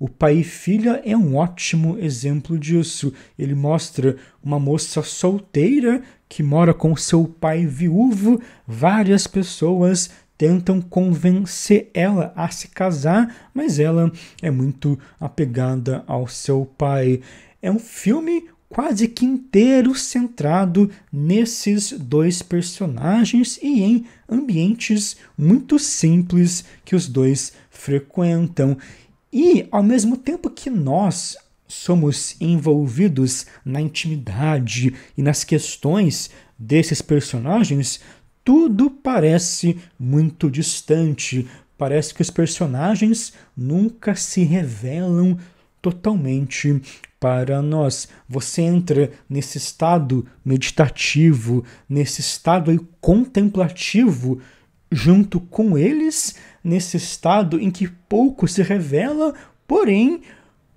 O Pai Filha é um ótimo exemplo disso. Ele mostra uma moça solteira que mora com seu pai viúvo. Várias pessoas tentam convencer ela a se casar, mas ela é muito apegada ao seu pai. É um filme quase que inteiro centrado nesses dois personagens e em ambientes muito simples que os dois frequentam. E, ao mesmo tempo que nós somos envolvidos na intimidade e nas questões desses personagens, tudo parece muito distante. Parece que os personagens nunca se revelam totalmente para nós. Você entra nesse estado meditativo, nesse estado contemplativo junto com eles nesse estado em que pouco se revela, porém,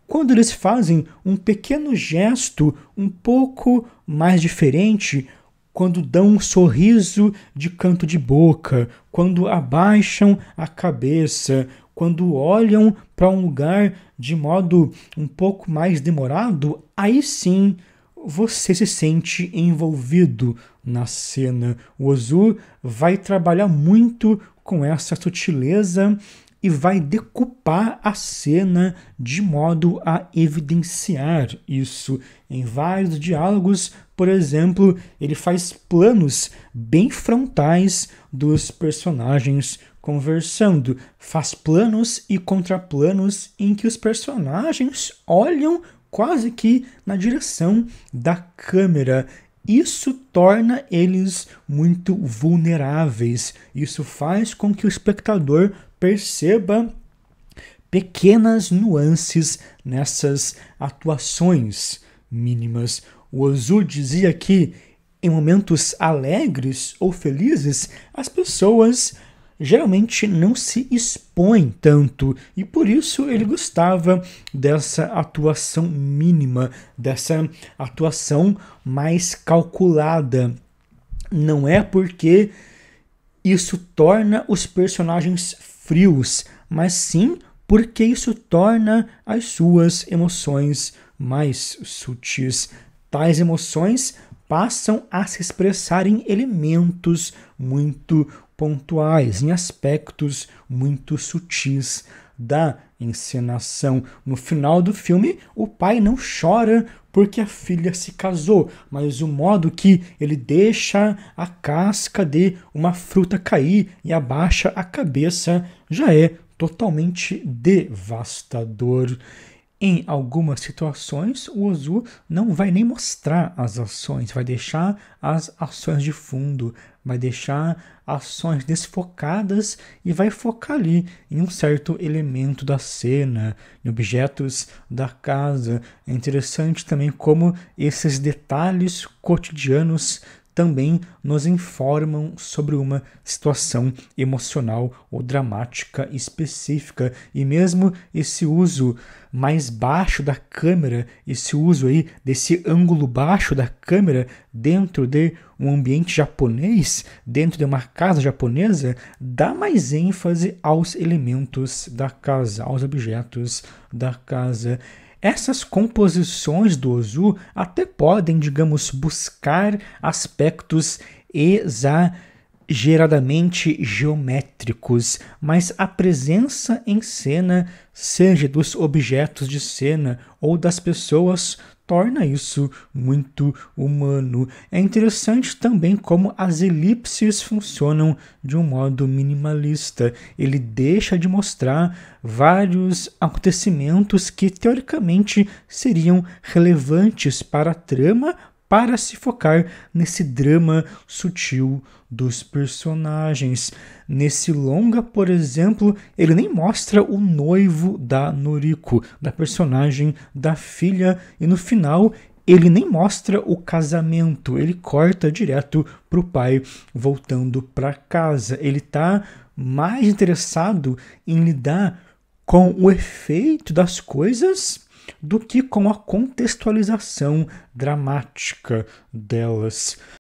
quando eles fazem um pequeno gesto um pouco mais diferente, quando dão um sorriso de canto de boca, quando abaixam a cabeça, quando olham para um lugar de modo um pouco mais demorado, aí sim você se sente envolvido na cena. O Ozu vai trabalhar muito com essa sutileza e vai decupar a cena de modo a evidenciar isso. Em vários diálogos, por exemplo, ele faz planos bem frontais dos personagens conversando, faz planos e contraplanos em que os personagens olham quase que na direção da câmera. Isso torna eles muito vulneráveis. Isso faz com que o espectador perceba pequenas nuances nessas atuações mínimas. O Ozu dizia que em momentos alegres ou felizes, as pessoas geralmente não se expõe tanto e por isso ele gostava dessa atuação mínima, dessa atuação mais calculada. Não é porque isso torna os personagens frios, mas sim porque isso torna as suas emoções mais sutis. Tais emoções passam a se expressar em elementos muito pontuais, em aspectos muito sutis da encenação. No final do filme, o pai não chora porque a filha se casou, mas o modo que ele deixa a casca de uma fruta cair e abaixa a cabeça já é totalmente devastador. Em algumas situações, o Ozu não vai nem mostrar as ações, vai deixar as ações de fundo, vai deixar ações desfocadas e vai focar ali em um certo elemento da cena, em objetos da casa. É interessante também como esses detalhes cotidianos também nos informam sobre uma situação emocional ou dramática específica. E mesmo esse uso mais baixo da câmera, esse uso aí desse ângulo baixo da câmera dentro de um ambiente japonês, dentro de uma casa japonesa, dá mais ênfase aos elementos da casa, aos objetos da casa. Essas composições do Ozu até podem, digamos, buscar aspectos exageradamente geométricos, mas a presença em cena, seja dos objetos de cena ou das pessoas, torna isso muito humano. É interessante também como as elipses funcionam de um modo minimalista. Ele deixa de mostrar vários acontecimentos que teoricamente seriam relevantes para a trama, para se focar nesse drama sutil dos personagens. Nesse longa, por exemplo, ele nem mostra o noivo da Noriko, da personagem da filha, e no final ele nem mostra o casamento, ele corta direto pro pai voltando para casa. Ele tá mais interessado em lidar com o efeito das coisas do que com a contextualização dramática delas.